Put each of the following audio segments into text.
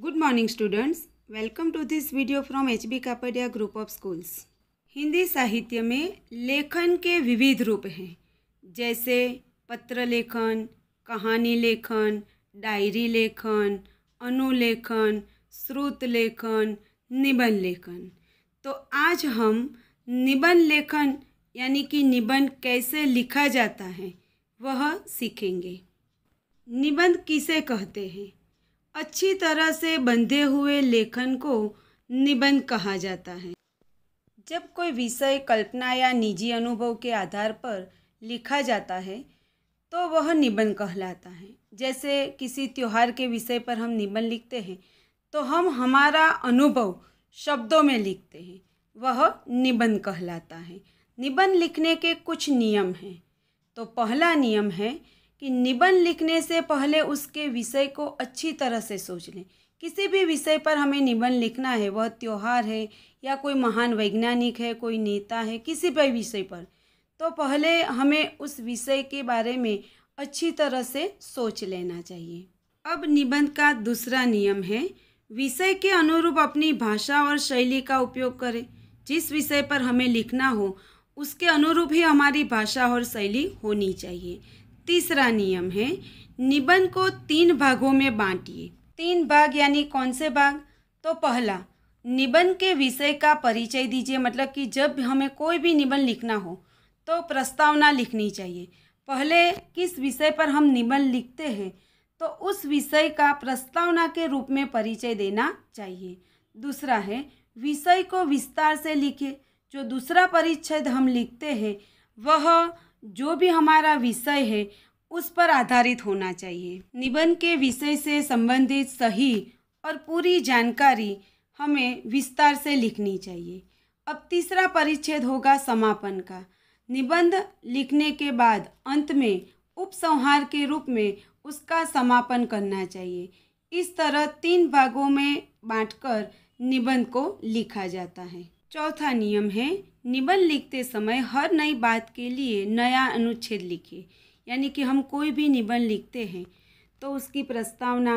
good morning students welcome to this video from H B Kapadia group of schools Hindi साहित्य में लेखन के विविध रूप हैं जैसे पत्र लेखन कहानी लेखन डायरी लेखन अनुलेखन श्रुत लेखन निबंध लेखन तो आज हम निबंध लेखन यानी कि निबंध कैसे लिखा जाता है वह सीखेंगे निबंध किसे कहते हैं अच्छी तरह से बंधे हुए लेखन को निबंध कहा जाता है जब कोई विषय कल्पना या निजी अनुभव के आधार पर लिखा जाता है तो वह निबंध कहलाता है जैसे किसी त्यौहार के विषय पर हम निबंध लिखते हैं तो हम हमारा अनुभव शब्दों में लिखते हैं वह निबंध कहलाता है निबंध लिखने के कुछ नियम हैं तो पहला नियम है कि निबंध लिखने से पहले उसके विषय को अच्छी तरह से सोच लें किसी भी विषय पर हमें निबंध लिखना है वह त्यौहार है या कोई महान वैज्ञानिक है कोई नेता है किसी भी विषय पर तो पहले हमें उस विषय के बारे में अच्छी तरह से सोच लेना चाहिए अब निबंध का दूसरा नियम है विषय के अनुरूप अपनी भाषा और शैली का उपयोग करें जिस विषय पर हमें लिखना हो उसके अनुरूप ही हमारी भाषा और शैली होनी चाहिए तीसरा नियम है निबंध को तीन भागों में बांटिए तीन भाग यानी कौन से भाग तो पहला निबंध के विषय का परिचय दीजिए मतलब कि जब हमें कोई भी निबंध लिखना हो तो प्रस्तावना लिखनी चाहिए पहले किस विषय पर हम निबंध लिखते हैं तो उस विषय का प्रस्तावना के रूप में परिचय देना चाहिए दूसरा है विषय को विस्तार से लिखे जो दूसरा परिच्छेद हम लिखते हैं वह जो भी हमारा विषय है उस पर आधारित होना चाहिए निबंध के विषय से संबंधित सही और पूरी जानकारी हमें विस्तार से लिखनी चाहिए अब तीसरा परिच्छेद होगा समापन का निबंध लिखने के बाद अंत में उपसंहार के रूप में उसका समापन करना चाहिए इस तरह तीन भागों में बांटकर निबंध को लिखा जाता है चौथा नियम है निबंध लिखते समय हर नई बात के लिए नया अनुच्छेद लिखिए यानी कि हम कोई भी निबंध लिखते हैं तो उसकी प्रस्तावना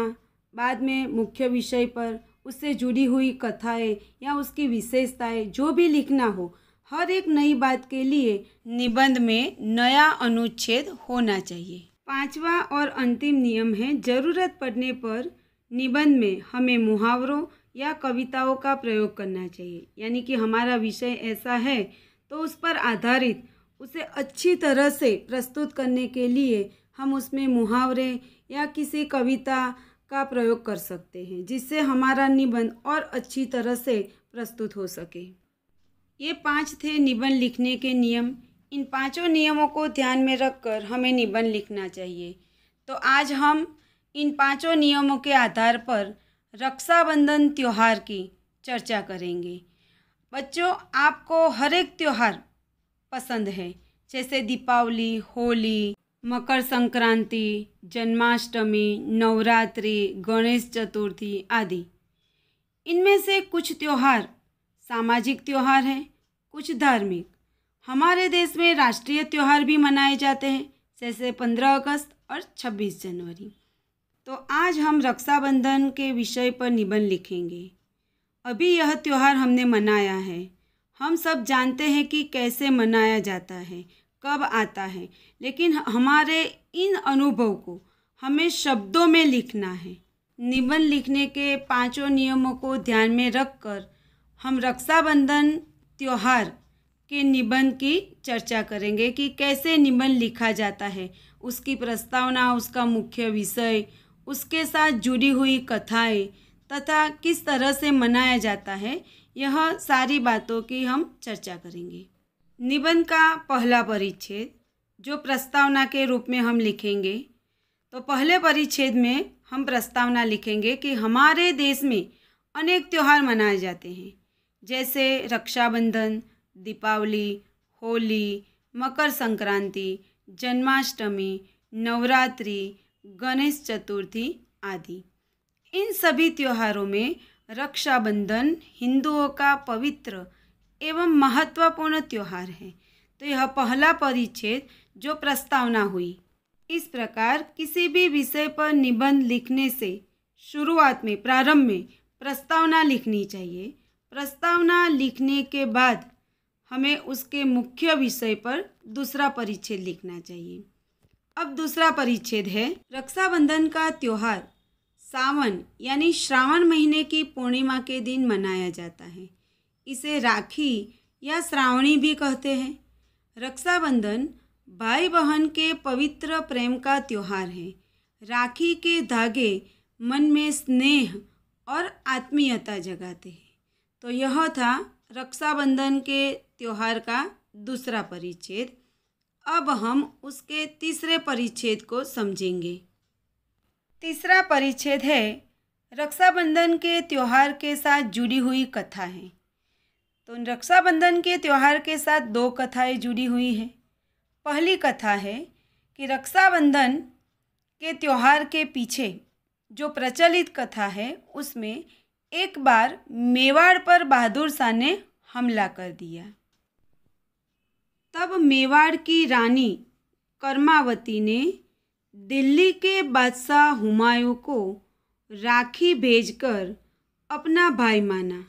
बाद में मुख्य विषय पर उससे जुड़ी हुई कथाएं या उसकी विशेषताएं जो भी लिखना हो हर एक नई बात के लिए निबंध में नया अनुच्छेद होना चाहिए पांचवा और अंतिम नियम है ज़रूरत पड़ने पर निबंध में हमें मुहावरों या कविताओं का प्रयोग करना चाहिए यानी कि हमारा विषय ऐसा है तो उस पर आधारित उसे अच्छी तरह से प्रस्तुत करने के लिए हम उसमें मुहावरे या किसी कविता का प्रयोग कर सकते हैं जिससे हमारा निबंध और अच्छी तरह से प्रस्तुत हो सके ये पांच थे निबंध लिखने के नियम इन पांचों नियमों को ध्यान में रखकर हमें निबंध लिखना चाहिए तो आज हम इन पांचों नियमों के आधार पर रक्षाबंधन त्यौहार की चर्चा करेंगे बच्चों आपको हर एक त्यौहार पसंद है जैसे दीपावली होली मकर संक्रांति जन्माष्टमी नवरात्रि गणेश चतुर्थी आदि इनमें से कुछ त्यौहार सामाजिक त्यौहार हैं कुछ धार्मिक हमारे देश में राष्ट्रीय त्यौहार भी मनाए जाते हैं जैसे पंद्रह अगस्त और छब्बीस जनवरी तो आज हम रक्षाबंधन के विषय पर निबंध लिखेंगे अभी यह त्यौहार हमने मनाया है हम सब जानते हैं कि कैसे मनाया जाता है कब आता है लेकिन हमारे इन अनुभव को हमें शब्दों में लिखना है निबंध लिखने के पांचों नियमों को ध्यान में रखकर हम रक्षाबंधन त्यौहार के निबंध की चर्चा करेंगे कि कैसे निबंध लिखा जाता है उसकी प्रस्तावना उसका मुख्य विषय उसके साथ जुड़ी हुई कथाएं तथा किस तरह से मनाया जाता है यह सारी बातों की हम चर्चा करेंगे निबंध का पहला परिच्छेद जो प्रस्तावना के रूप में हम लिखेंगे तो पहले परिच्छेद में हम प्रस्तावना लिखेंगे कि हमारे देश में अनेक त्यौहार मनाए जाते हैं जैसे रक्षाबंधन दीपावली होली मकर संक्रांति जन्माष्टमी नवरात्रि गणेश चतुर्थी आदि इन सभी त्योहारों में रक्षाबंधन हिंदुओं का पवित्र एवं महत्वपूर्ण त्यौहार है तो यह पहला परिच्छेद जो प्रस्तावना हुई इस प्रकार किसी भी विषय पर निबंध लिखने से शुरुआत में प्रारंभ में प्रस्तावना लिखनी चाहिए प्रस्तावना लिखने के बाद हमें उसके मुख्य विषय पर दूसरा परिच्छेद लिखना चाहिए अब दूसरा परिच्छेद है रक्षाबंधन का त्यौहार सावन यानी श्रावण महीने की पूर्णिमा के दिन मनाया जाता है इसे राखी या श्रावणी भी कहते हैं रक्षाबंधन भाई बहन के पवित्र प्रेम का त्यौहार है राखी के धागे मन में स्नेह और आत्मीयता जगाते हैं तो यह था रक्षाबंधन के त्यौहार का दूसरा परिच्छेद अब हम उसके तीसरे परिच्छेद को समझेंगे तीसरा परिच्छेद है रक्षाबंधन के त्यौहार के साथ जुड़ी हुई कथाएँ तो रक्षाबंधन के त्यौहार के साथ दो कथाएं जुड़ी हुई हैं पहली कथा है कि रक्षाबंधन के त्यौहार के पीछे जो प्रचलित कथा है उसमें एक बार मेवाड़ पर बहादुर शाह ने हमला कर दिया तब मेवाड़ की रानी कर्मावती ने दिल्ली के बादशाह हुमायूं को राखी भेजकर अपना भाई माना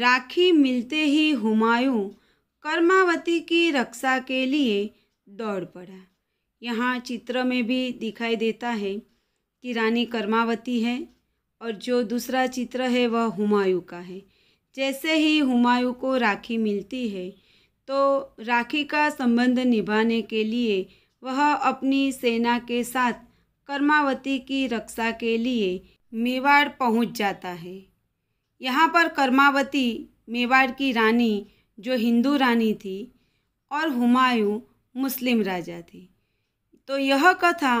राखी मिलते ही हुमायूं कर्मावती की रक्षा के लिए दौड़ पड़ा यहाँ चित्र में भी दिखाई देता है कि रानी कर्मावती है और जो दूसरा चित्र है वह हुमायूं का है जैसे ही हुमायूं को राखी मिलती है तो राखी का संबंध निभाने के लिए वह अपनी सेना के साथ कर्मावती की रक्षा के लिए मेवाड़ पहुंच जाता है यहाँ पर कर्मावती मेवाड़ की रानी जो हिंदू रानी थी और हुमायूं मुस्लिम राजा थे तो यह कथा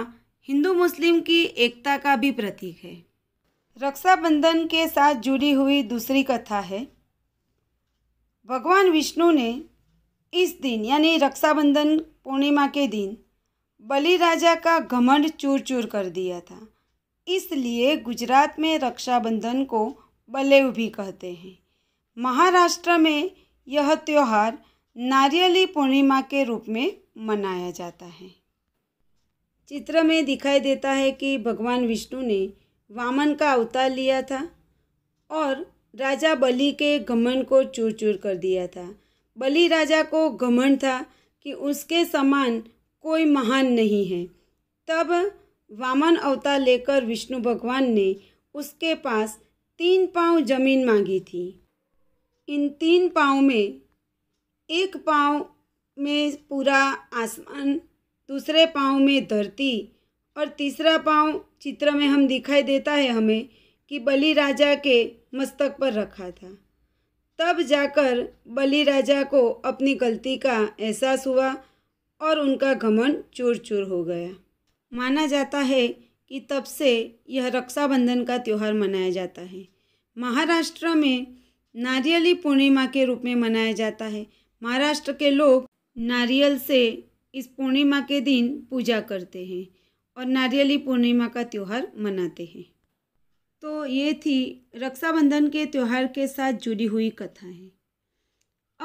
हिंदू मुस्लिम की एकता का भी प्रतीक है रक्षाबंधन के साथ जुड़ी हुई दूसरी कथा है भगवान विष्णु ने इस दिन यानी रक्षाबंधन पूर्णिमा के दिन बलि राजा का घमंड चूर चूर कर दिया था इसलिए गुजरात में रक्षाबंधन को बलेव भी कहते हैं महाराष्ट्र में यह त्यौहार नारियली पूर्णिमा के रूप में मनाया जाता है चित्र में दिखाई देता है कि भगवान विष्णु ने वामन का अवतार लिया था और राजा बलि के घमंड को चूर चूर कर दिया था बलि राजा को घमंड था कि उसके समान कोई महान नहीं है तब वामन अवतार लेकर विष्णु भगवान ने उसके पास तीन पांव जमीन मांगी थी इन तीन पाँव में एक पाँव में पूरा आसमान दूसरे पाँव में धरती और तीसरा पाँव चित्र में हम दिखाई देता है हमें कि बलि राजा के मस्तक पर रखा था तब जाकर बलि राजा को अपनी गलती का एहसास हुआ और उनका घमन चूर चूर हो गया माना जाता है कि तब से यह रक्षाबंधन का त्यौहार मनाया जाता है महाराष्ट्र में नारियली पूर्णिमा के रूप में मनाया जाता है महाराष्ट्र के लोग नारियल से इस पूर्णिमा के दिन पूजा करते हैं और नारियली पूर्णिमा का त्यौहार मनाते हैं तो ये थी रक्षाबंधन के त्यौहार के साथ जुड़ी हुई कथाएं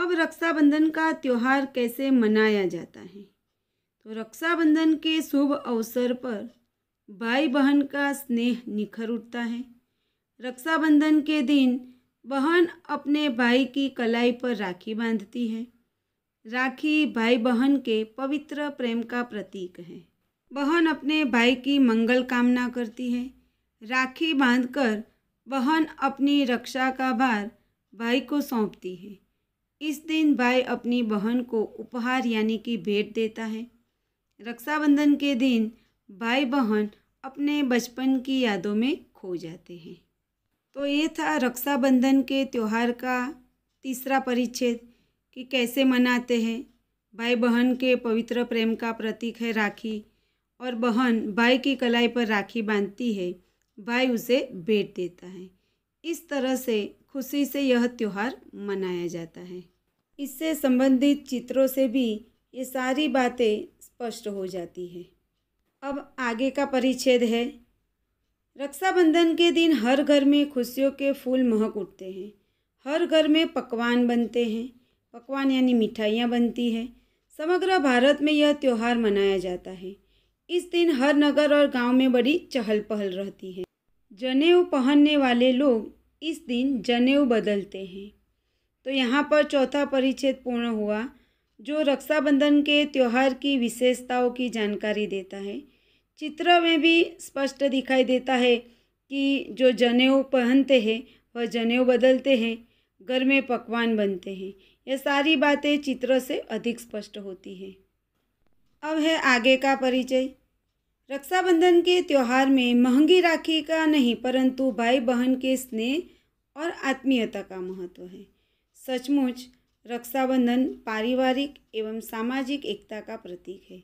अब रक्षाबंधन का त्यौहार कैसे मनाया जाता है तो रक्षाबंधन के शुभ अवसर पर भाई बहन का स्नेह निखर उठता है रक्षाबंधन के दिन बहन अपने भाई की कलाई पर राखी बांधती है राखी भाई बहन के पवित्र प्रेम का प्रतीक है बहन अपने भाई की मंगल कामना करती है राखी बांधकर बहन अपनी रक्षा का भार भाई को सौंपती है इस दिन भाई अपनी बहन को उपहार यानी कि भेंट देता है रक्षाबंधन के दिन भाई बहन अपने बचपन की यादों में खो जाते हैं तो ये था रक्षाबंधन के त्यौहार का तीसरा परिच्छेद कि कैसे मनाते हैं भाई बहन के पवित्र प्रेम का प्रतीक है राखी और बहन भाई की कलाई पर राखी बांधती है भाई उसे भेंट देता है इस तरह से खुशी से यह त्यौहार मनाया जाता है इससे संबंधित चित्रों से भी ये सारी बातें स्पष्ट हो जाती है अब आगे का परिच्छेद है रक्षाबंधन के दिन हर घर में खुशियों के फूल महक उठते हैं हर घर में पकवान बनते हैं पकवान यानी मिठाइयाँ बनती है समग्र भारत में यह त्यौहार मनाया जाता है इस दिन हर नगर और गांव में बड़ी चहल पहल रहती है जनेऊ पहनने वाले लोग इस दिन जनेऊ बदलते हैं तो यहाँ पर चौथा परिच्छेद पूर्ण हुआ जो रक्षाबंधन के त्यौहार की विशेषताओं की जानकारी देता है चित्र में भी स्पष्ट दिखाई देता है कि जो जनेऊ पहनते हैं वह जनेऊ बदलते हैं घर में पकवान बनते हैं यह सारी बातें चित्र से अधिक स्पष्ट होती हैं अब है आगे का परिचय रक्षाबंधन के त्यौहार में महंगी राखी का नहीं परंतु भाई बहन के स्नेह और आत्मीयता का महत्व है सचमुच रक्षाबंधन पारिवारिक एवं सामाजिक एकता का प्रतीक है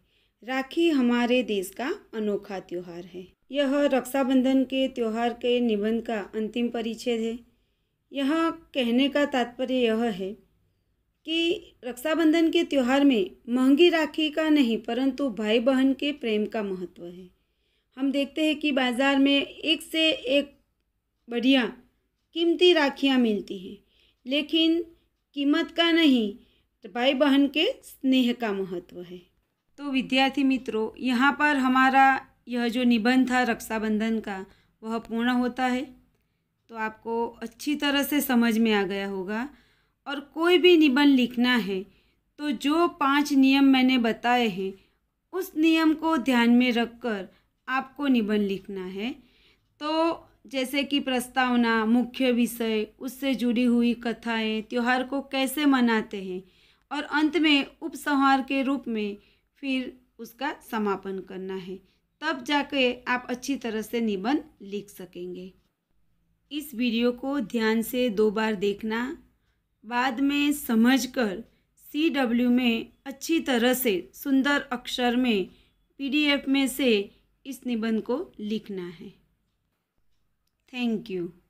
राखी हमारे देश का अनोखा त्यौहार है यह रक्षाबंधन के त्यौहार के निबंध का अंतिम परिच्छेद है यह कहने का तात्पर्य यह है कि रक्षाबंधन के त्यौहार में महंगी राखी का नहीं परंतु भाई बहन के प्रेम का महत्व है हम देखते हैं कि बाज़ार में एक से एक बढ़िया कीमती राखियाँ मिलती हैं लेकिन कीमत का नहीं भाई बहन के स्नेह का महत्व है तो विद्यार्थी मित्रों यहाँ पर हमारा यह जो निबंध था रक्षाबंधन का वह पूर्ण होता है तो आपको अच्छी तरह से समझ में आ गया होगा और कोई भी निबंध लिखना है तो जो पांच नियम मैंने बताए हैं उस नियम को ध्यान में रखकर आपको निबंध लिखना है तो जैसे कि प्रस्तावना मुख्य विषय उससे जुड़ी हुई कथाएं त्यौहार को कैसे मनाते हैं और अंत में उपसंहार के रूप में फिर उसका समापन करना है तब जाके आप अच्छी तरह से निबंध लिख सकेंगे इस वीडियो को ध्यान से दो बार देखना बाद में समझकर सी डब्ल्यू में अच्छी तरह से सुंदर अक्षर में पीडीएफ में से इस निबंध को लिखना है थैंक यू